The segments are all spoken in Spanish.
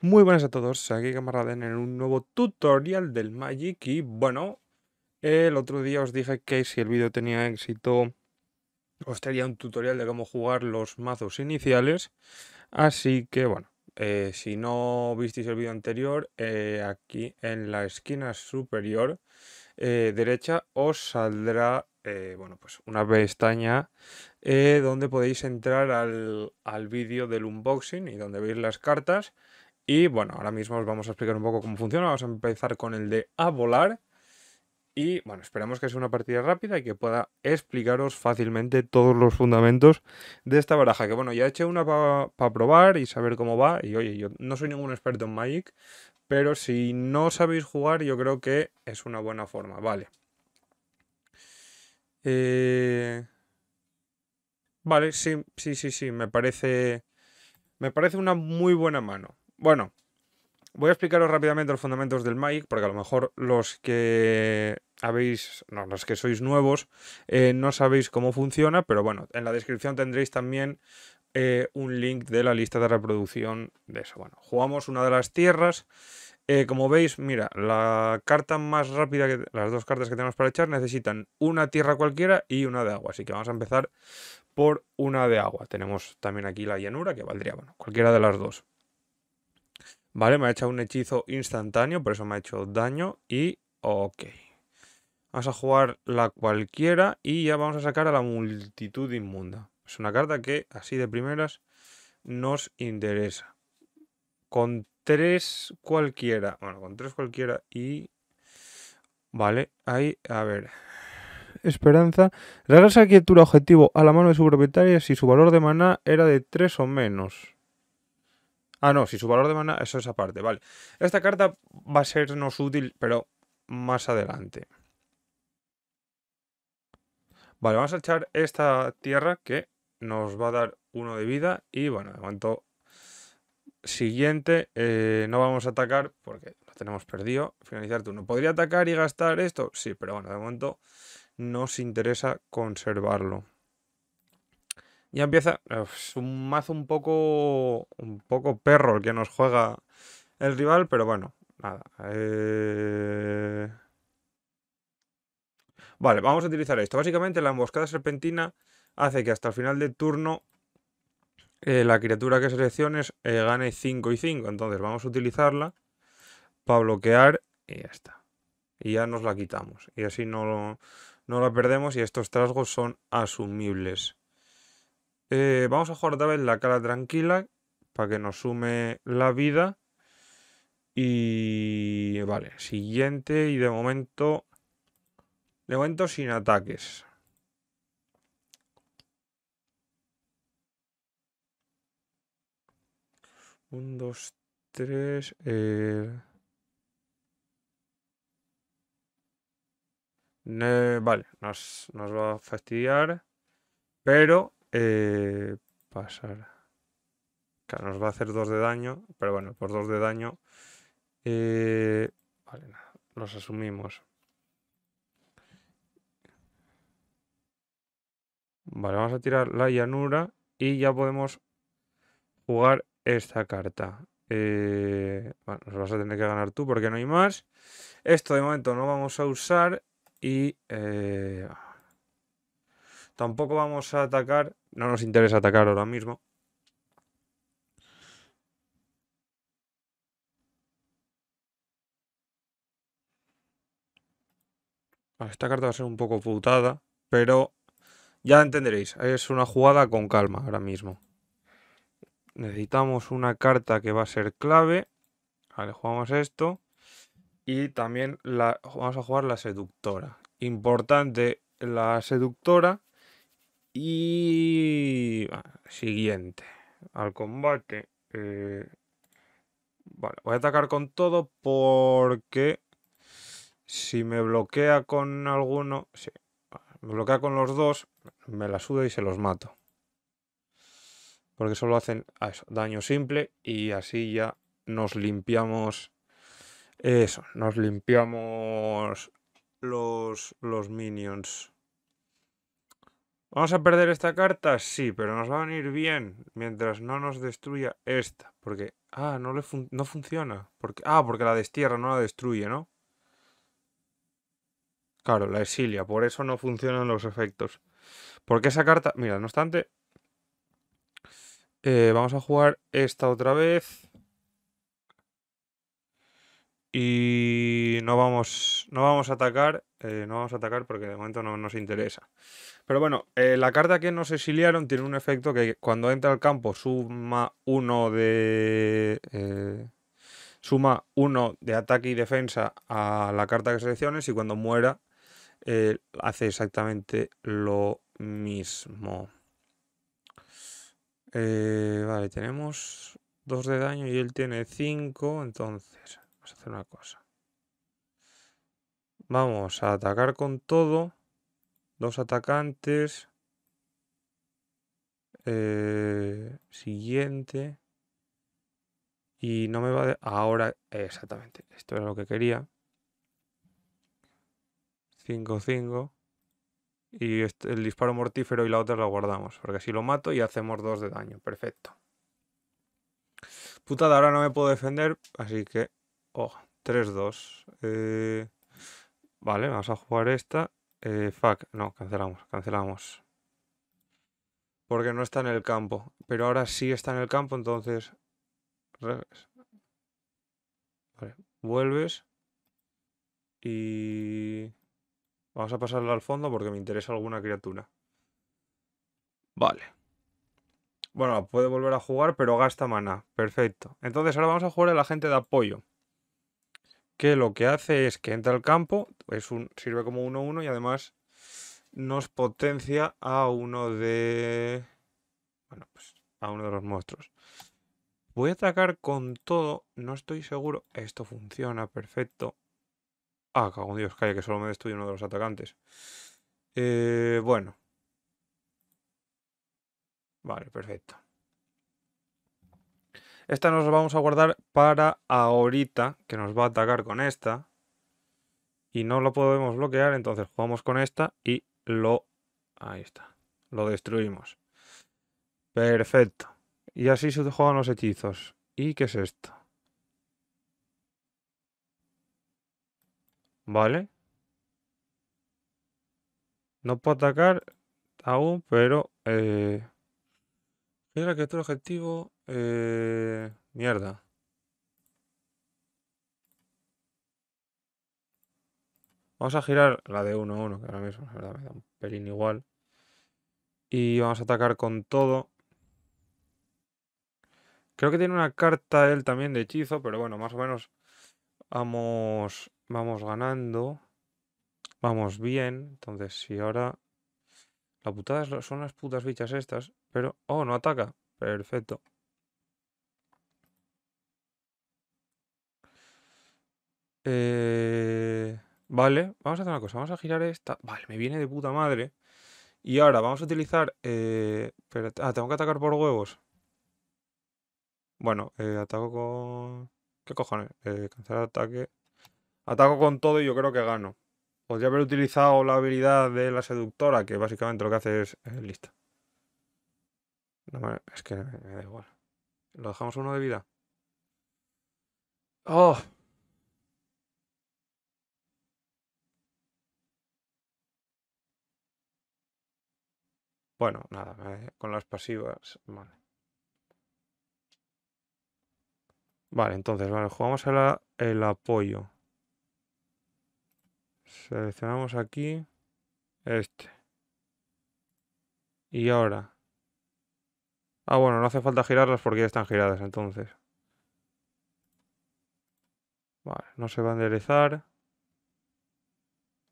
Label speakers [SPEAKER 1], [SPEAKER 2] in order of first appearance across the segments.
[SPEAKER 1] Muy buenas a todos, aquí Camaraden en un nuevo tutorial del Magic y bueno, el otro día os dije que si el vídeo tenía éxito os traería un tutorial de cómo jugar los mazos iniciales, así que bueno, eh, si no visteis el vídeo anterior, eh, aquí en la esquina superior eh, derecha os saldrá bueno, pues una pestaña donde podéis entrar al, al vídeo del unboxing y donde veis las cartas y bueno, ahora mismo os vamos a explicar un poco cómo funciona. Vamos a empezar con el de a volar. Y bueno, esperamos que sea una partida rápida y que pueda explicaros fácilmente todos los fundamentos de esta baraja. Que bueno, ya he hecho una para probar y saber cómo va. Y oye, yo no soy ningún experto en Magic, pero si no sabéis jugar, yo creo que es una buena forma. Vale. Eh, vale, sí, sí, sí, sí, me parece... Me parece una muy buena mano. Bueno, voy a explicaros rápidamente los fundamentos del Mike, porque a lo mejor los que habéis, los que sois nuevos, eh, no sabéis cómo funciona, pero bueno, en la descripción tendréis también eh, un link de la lista de reproducción de eso. Bueno, jugamos una de las tierras. Eh, como veis, mira, la carta más rápida, las dos cartas que tenemos para echar necesitan una tierra cualquiera y una de agua. Así que vamos a empezar por una de agua. Tenemos también aquí la llanura, que valdría, bueno, cualquiera de las dos. Vale, me ha echado un hechizo instantáneo, por eso me ha hecho daño. Y ok. Vamos a jugar la cualquiera y ya vamos a sacar a la multitud inmunda. Es una carta que así de primeras nos interesa. Con tres cualquiera. Bueno, con tres cualquiera y... Vale, ahí, a ver. Esperanza. Regresa criatura objetivo a la mano de su propietaria si su valor de maná era de tres o menos. Ah, no, si su valor de mana, eso es parte, vale. Esta carta va a sernos útil, pero más adelante. Vale, vamos a echar esta tierra que nos va a dar uno de vida. Y bueno, de momento siguiente eh, no vamos a atacar porque lo tenemos perdido. Finalizar turno. ¿Podría atacar y gastar esto? Sí, pero bueno, de momento nos interesa conservarlo. Ya empieza. Es un mazo un poco. Un poco perro el que nos juega el rival, pero bueno, nada. Eh. Vale, vamos a utilizar esto. Básicamente, la emboscada serpentina hace que hasta el final del turno eh, la criatura que selecciones eh, gane 5 y 5. Entonces, vamos a utilizarla para bloquear y ya está. Y ya nos la quitamos. Y así no, no la perdemos y estos trasgos son asumibles. Eh, vamos a jugar otra vez la cara tranquila para que nos sume la vida. Y vale, siguiente y de momento... De momento sin ataques. Un, dos, tres... Eh, vale, nos, nos va a fastidiar. Pero eh, pasar. nos va a hacer 2 de daño, pero bueno, por dos de daño. Eh, vale, nada, los asumimos. Vale, vamos a tirar la llanura y ya podemos jugar esta carta. Eh, bueno, nos vas a tener que ganar tú porque no hay más. Esto de momento no vamos a usar y... Tampoco vamos a atacar. No nos interesa atacar ahora mismo. Esta carta va a ser un poco putada, pero ya entenderéis, es una jugada con calma ahora mismo. Necesitamos una carta que va a ser clave. Vale, jugamos esto. Y también la, vamos a jugar la seductora. Importante la seductora y... Siguiente. Al combate. Eh, voy a atacar con todo porque... Si me bloquea con alguno... Sí. Me bloquea con los dos, me la sudo y se los mato. Porque solo hacen ah, daño simple y así ya nos limpiamos... Eso, nos limpiamos los, los minions. ¿Vamos a perder esta carta? Sí, pero nos va a venir bien mientras no nos destruya esta. Porque, ah, no, le no funciona. Porque, ah, porque la destierra, no la destruye, ¿no? Claro, la exilia, por eso no funcionan los efectos. Porque esa carta, mira, no obstante, eh, vamos a jugar esta otra vez. Y no vamos, no vamos a atacar, eh, no vamos a atacar porque de momento no nos interesa. Pero bueno, eh, la carta que nos exiliaron tiene un efecto que cuando entra al campo suma uno de. Eh, suma uno de ataque y defensa a la carta que selecciones y cuando muera eh, hace exactamente lo mismo. vale, tenemos Dos de daño y él tiene 5, entonces vamos a hacer una cosa. Vamos a atacar con todo. Dos atacantes. Eh, siguiente. Y no me va de... Ahora, exactamente. Esto era lo que quería. 5-5. Y este, el disparo mortífero y la otra la guardamos. Porque si lo mato y hacemos dos de daño. Perfecto. Putada, ahora no me puedo defender. Así que... Oh, 3-2. Eh, vale, vamos a jugar esta. Eh, fuck, no, cancelamos, cancelamos. Porque no está en el campo. Pero ahora sí está en el campo, entonces... vuelves. Y... Vamos a pasarla al fondo porque me interesa alguna criatura. Vale. Bueno, puede volver a jugar, pero gasta mana. Perfecto. Entonces ahora vamos a jugar a la gente de apoyo que lo que hace es que entra al campo, es un, sirve como 1-1 y además nos potencia a uno de... Bueno, pues a uno de los monstruos. Voy a atacar con todo, no estoy seguro. Esto funciona, perfecto. Ah, cago en Dios, calla que solo me destruye uno de los atacantes. Eh, bueno. Vale, perfecto. Esta nos la vamos a guardar para ahorita, que nos va a atacar con esta. Y no lo podemos bloquear, entonces jugamos con esta y lo... Ahí está. Lo destruimos. Perfecto. Y así se juegan los hechizos. ¿Y qué es esto? Vale. No puedo atacar aún, pero... Eh... Mira que otro este objetivo eh, mierda. Vamos a girar la de 1-1, que ahora mismo la verdad, me da un pelín igual. Y vamos a atacar con todo. Creo que tiene una carta él también de hechizo, pero bueno, más o menos vamos, vamos ganando. Vamos bien. Entonces, si ahora... La putada son las putas bichas estas, pero... Oh, no ataca. Perfecto. Eh, vale, vamos a hacer una cosa. Vamos a girar esta. Vale, me viene de puta madre. Y ahora vamos a utilizar... Eh, pero, ah, tengo que atacar por huevos. Bueno, eh, ataco con... ¿Qué cojones? Eh, cancelar ataque. Ataco con todo y yo creo que gano. Podría haber utilizado la habilidad de la seductora, que básicamente lo que hace es, eh, lista. es que me da igual. ¿Lo dejamos uno de vida? ¡Oh! Bueno, nada, eh, con las pasivas. Vale. Vale, entonces, vale, jugamos el apoyo. Seleccionamos aquí este. Y ahora. Ah, bueno, no hace falta girarlas porque ya están giradas, entonces. Vale, no se va a enderezar.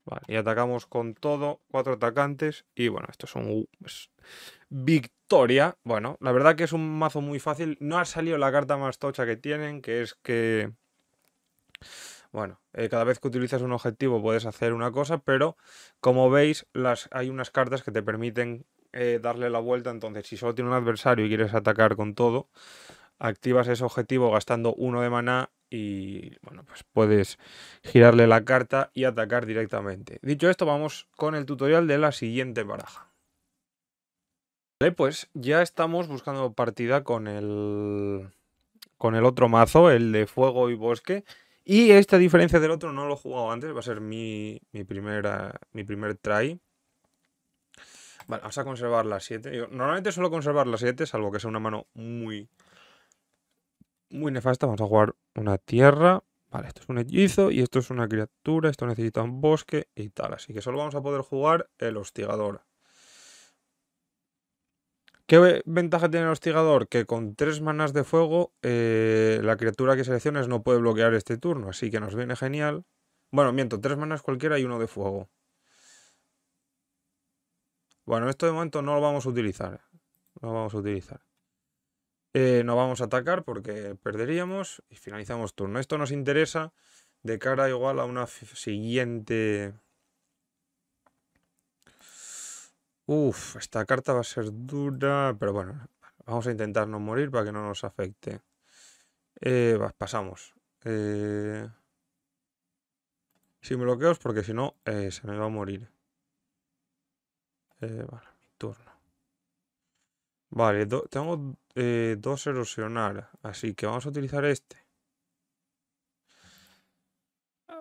[SPEAKER 1] Vale, y atacamos con todo, cuatro atacantes. Y bueno, esto es un... victoria. Bueno, la verdad que es un mazo muy fácil. No ha salido la carta más tocha que tienen, que es que... Bueno, eh, cada vez que utilizas un objetivo puedes hacer una cosa, pero como veis, las, hay unas cartas que te permiten eh, darle la vuelta. Entonces, si solo tiene un adversario y quieres atacar con todo, activas ese objetivo gastando uno de maná y bueno, pues puedes girarle la carta y atacar directamente. Dicho esto, vamos con el tutorial de la siguiente baraja. Vale, pues ya estamos buscando partida con el con el otro mazo, el de fuego y bosque. Y esta diferencia del otro no lo he jugado antes, va a ser mi, mi, primera, mi primer try. Vale, vamos a conservar las 7. Normalmente suelo conservar las 7, salvo que sea una mano muy, muy nefasta. Vamos a jugar una tierra. Vale, esto es un hechizo y esto es una criatura, esto necesita un bosque y tal. Así que solo vamos a poder jugar el hostigador. ¿Qué ventaja tiene el hostigador? Que con tres manas de fuego eh, la criatura que selecciones no puede bloquear este turno, así que nos viene genial. Bueno, miento, tres manas cualquiera y uno de fuego. Bueno, esto de momento no lo vamos a utilizar. No lo vamos a utilizar. Eh, no vamos a atacar porque perderíamos y finalizamos turno. Esto nos interesa de cara igual a una siguiente... Uf, esta carta va a ser dura, pero bueno, vamos a intentar no morir para que no nos afecte. Eh, pasamos. Eh... Sin bloqueos porque si no eh, se me va a morir. vale, turno. Vale, tengo eh, dos erosionar, así que vamos a utilizar este.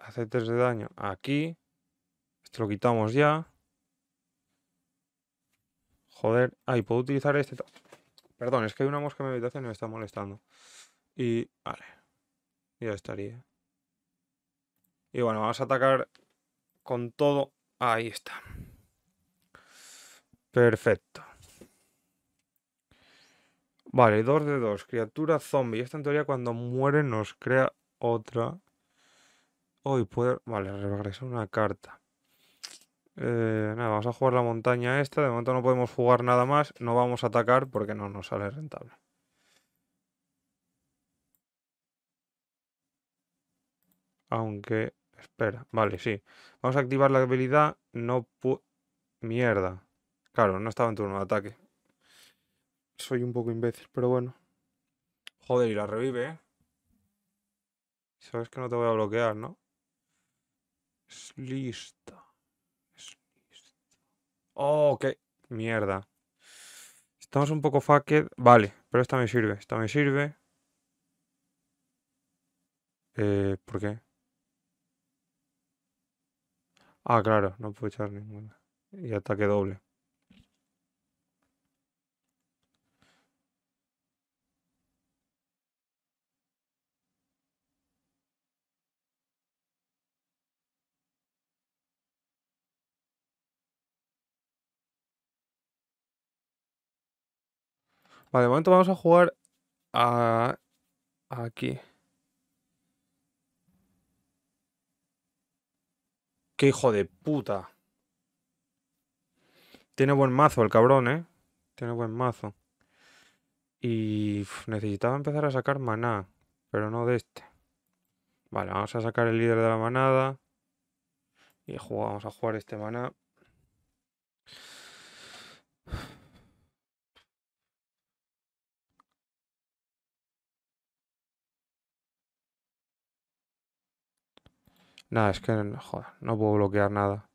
[SPEAKER 1] Hace de daño aquí. esto lo quitamos ya. Joder, ahí puedo utilizar este. Perdón, es que hay una mosca en mi habitación y me está molestando. Y vale, ya estaría. Y bueno, vamos a atacar con todo. Ahí está. Perfecto. Vale, 2 de 2. Criatura zombie. Esta en teoría cuando muere nos crea otra. Hoy puede... Vale, regresa una carta. Eh, nada, vamos a jugar la montaña esta. De momento no podemos jugar nada más. No vamos a atacar porque no nos sale rentable. Aunque... Espera. Vale, sí. Vamos a activar la habilidad. No Mierda. Claro, no estaba en turno de ataque soy un poco imbécil, pero bueno. Joder, y la revive, ¿eh? Sabes que no te voy a bloquear, ¿no? Es lista. Es Oh, mierda. Estamos un poco fucked. Vale, pero esta me sirve. Esta me sirve. Eh, ¿Por qué? Ah, claro, no puedo echar ninguna. Y ataque doble. de momento vamos a jugar a... Aquí. ¡Qué hijo de puta! Tiene buen mazo el cabrón, ¿eh? Tiene buen mazo. Y necesitaba empezar a sacar maná, pero no de este. Vale, vamos a sacar el líder de la manada. Y vamos a jugar este maná. Nada, es que joder, no puedo bloquear nada.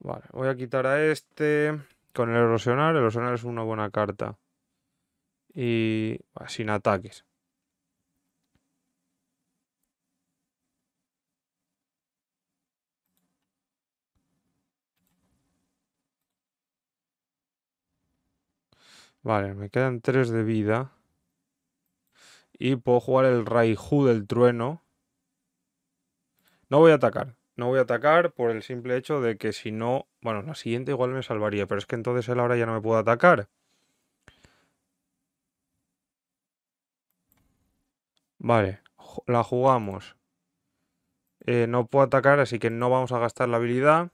[SPEAKER 1] Vale, voy a quitar a este con el erosionar. El erosionar es una buena carta. Y sin ataques. Vale, me quedan 3 de vida. Y puedo jugar el Raiju del trueno. No voy a atacar. No voy a atacar por el simple hecho de que si no... Bueno, la siguiente igual me salvaría, pero es que entonces él ahora ya no me puedo atacar. Vale, la jugamos. Eh, no puedo atacar, así que no vamos a gastar la habilidad.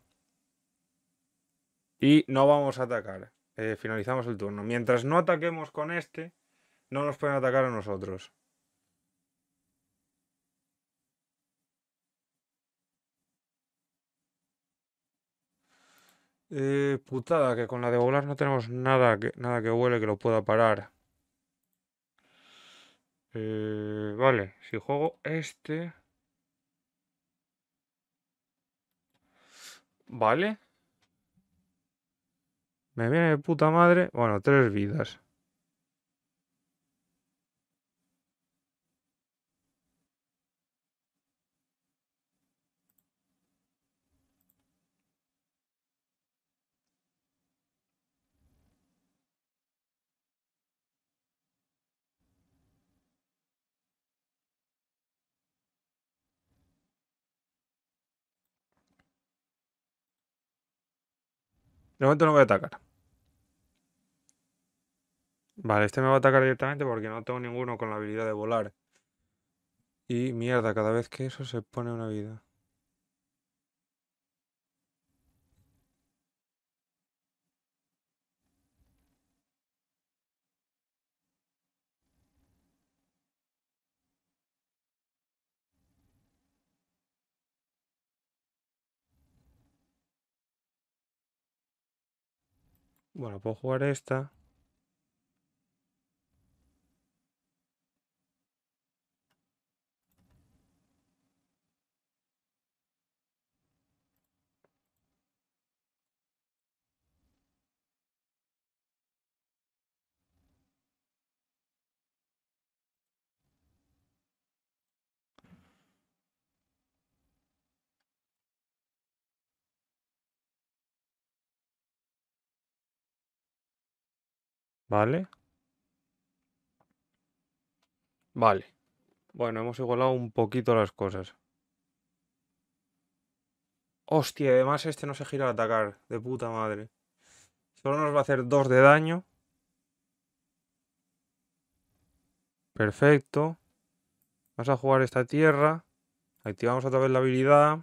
[SPEAKER 1] Y no vamos a atacar. Eh, finalizamos el turno. Mientras no ataquemos con este, no nos pueden atacar a nosotros. Eh, putada, que con la de volar no tenemos nada que, nada que huele que lo pueda parar. Eh, vale, si juego este... Vale. Me viene de puta madre. Bueno, tres vidas. De momento no voy a atacar. Vale, este me va a atacar directamente porque no tengo ninguno con la habilidad de volar. Y mierda, cada vez que eso se pone una vida. Bueno, puedo jugar esta. Vale. Vale. Bueno, hemos igualado un poquito las cosas. Hostia, además este no se gira al atacar. De puta madre. Solo nos va a hacer dos de daño. Perfecto. Vamos a jugar esta tierra. Activamos otra vez la habilidad.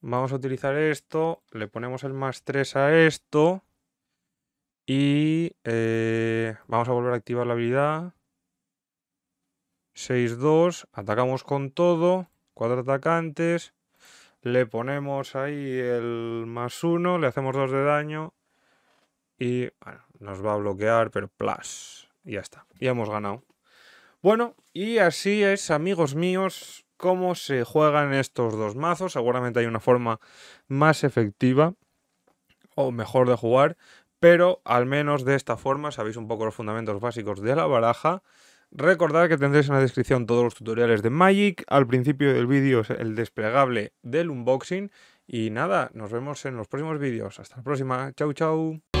[SPEAKER 1] Vamos a utilizar esto. Le ponemos el más 3 a esto. Y eh, vamos a volver a activar la habilidad. 6-2. Atacamos con todo. Cuatro atacantes. Le ponemos ahí el más uno. Le hacemos dos de daño. Y nos va a bloquear, pero plus. Y ya está. Ya hemos ganado. Bueno, y así es, amigos míos, cómo se juegan estos dos mazos. Seguramente hay una forma más efectiva o mejor de jugar, pero al menos de esta forma sabéis un poco los fundamentos básicos de la baraja. Recordad que tendréis en la descripción todos los tutoriales de Magic, al principio del vídeo es el desplegable del unboxing y nada, nos vemos en los próximos vídeos. Hasta la próxima, chau chau.